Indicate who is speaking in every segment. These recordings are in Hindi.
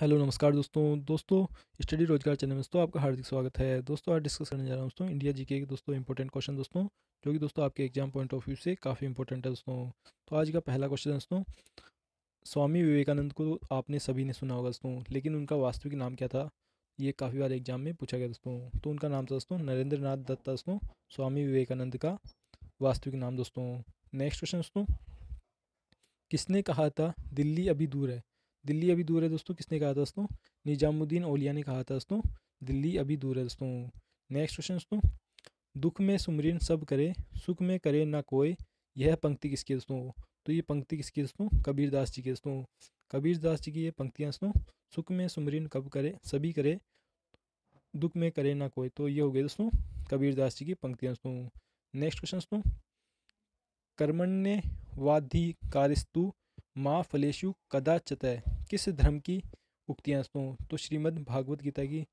Speaker 1: हेलो नमस्कार दोस्तों दोस्तों स्टडी रोजगार चैनल में दोस्तों आपका हार्दिक स्वागत है दोस्तों आज डिस्कस करने जा रहा हूँ दोस्तों इंडिया जी के दोस्तों इंपॉर्टेंट क्वेश्चन दोस्तों जो कि दोस्तों आपके एग्जाम पॉइंट ऑफ व्यू से काफ़ी इंपॉर्टेंट है दोस्तों तो आज का पहला क्वेश्चन दोस्तों स्वामी विवेकानंद को आपने सभी ने सुना होगा दोस्तों लेकिन उनका वास्तविक नाम क्या था ये काफ़ी बार एग्जाम में पूछा गया दोस्तों तो उनका नाम था दोस्तों नरेंद्र नाथ दत्त दोस्तों स्वामी विवेकानंद का वास्तविक नाम दोस्तों नेक्स्ट क्वेश्चन दोस्तों किसने कहा था दिल्ली अभी दूर है दिल्ली अभी दूर है दोस्तों किसने कहा था दोस्तों निजामुद्दीन ओलिया ने कहा था दोस्तों दिल्ली अभी दूर है दोस्तों नेक्स्ट क्वेश्चन दोस्तों दुख में सुमरिन सब करे सुख में करे ना कोई यह पंक्ति किसकी दोस्तों तो ये पंक्ति किसकी दोस्तों कबीरदास जी की दोस्तों कबीरदास जी की ये पंक्तियाँ दोस्तों सुख में सुमरिन कब करे सभी करे दुख में करे ना कोई तो ये हो गए दोस्तों कबीरदास जी की पंक्तियाँ दोस्तों नेक्स्ट क्वेश्चन दोस्तों कर्मण्य वाधि कारिस्तु माँ फलेशु कदाचत किस धर्म की उक्तियाँ सुनो तो श्रीमद् भागवत गीता की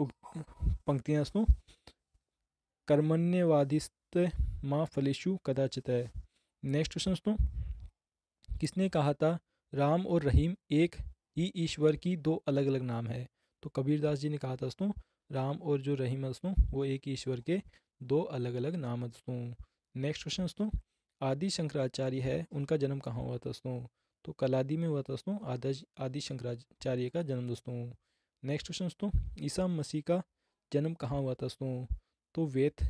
Speaker 1: पंक्तियाँ सुनो कर्मण्यवादिस्त माँ फलेशु कदाचित है नेक्स्ट क्वेश्चन सुनो किसने कहा था राम और रहीम एक ही ईश्वर की दो अलग अलग नाम है तो कबीरदास जी ने कहा था सुनो राम और जो रहीम सुनो वो एक ईश्वर के दो अलग अलग नाम सुनो नेक्स्ट क्वेश्चन दोस्तों आदि शंकराचार्य है उनका जन्म कहाँ हुआ था सुनो तो कलादी में हुआ था दोस्तों आदि आदि शंकराचार्य का जन्म दोस्तों नेक्स्ट क्वेश्चन दोस्तों ईसा मसीह का जन्म कहाँ हुआ था दोस्तों तो वेत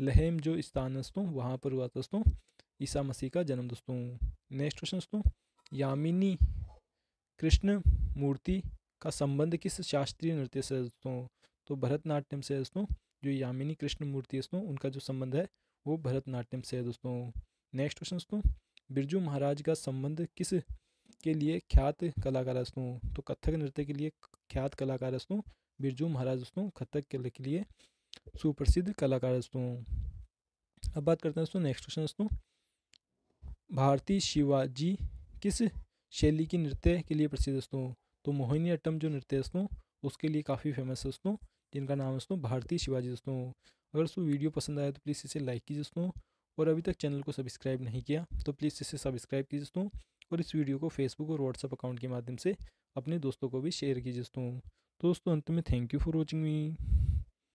Speaker 1: लहम जो स्थान है दोस्तों वहाँ पर हुआ था दोस्तों ईसा मसीह का जन्म दोस्तों नेक्स्ट क्वेश्चन दोस्तों यामिनी कृष्ण मूर्ति का संबंध किस शास्त्रीय नृत्य से दोस्तों तो भरतनाट्यम से दोस्तों जो यामिनी कृष्ण मूर्ति दोस्तों उनका जो संबंध है वो भरतनाट्यम से है दोस्तों नेक्स्ट क्वेश्चन दोस्तों बिरजू महाराज का संबंध किस के लिए ख्यात कलाकार रस्नों तो कथक नृत्य के लिए ख्यात कलाकार अस्तों बिरजू महाराज दोस्तों कथक के लिए सुप्रसिद्ध कलाकार दोस्तों अब बात करते हैं दोस्तों नेक्स्ट क्वेश्चन दोस्तों भारतीय शिवाजी किस शैली की नृत्य के लिए प्रसिद्ध दोस्तों तो मोहिनी अट्टम जो नृत्य दोस्तों उसके लिए काफ़ी फेमस है दोस्तों जिनका नाम दोस्तों भारतीय शिवाजी दोस्तों अगर दोस्तों वीडियो पसंद आया तो प्लीज़ इसे लाइक कीजिए दोस्तों और अभी तक चैनल को सब्सक्राइब नहीं किया तो प्लीज़ इसे सब्सक्राइब कीजिए दोस्तों और इस वीडियो को फेसबुक और व्हाट्सअप अकाउंट के माध्यम से अपने दोस्तों को भी शेयर कीजिए दोस्तों तो दोस्तों अंत में thank you for watching me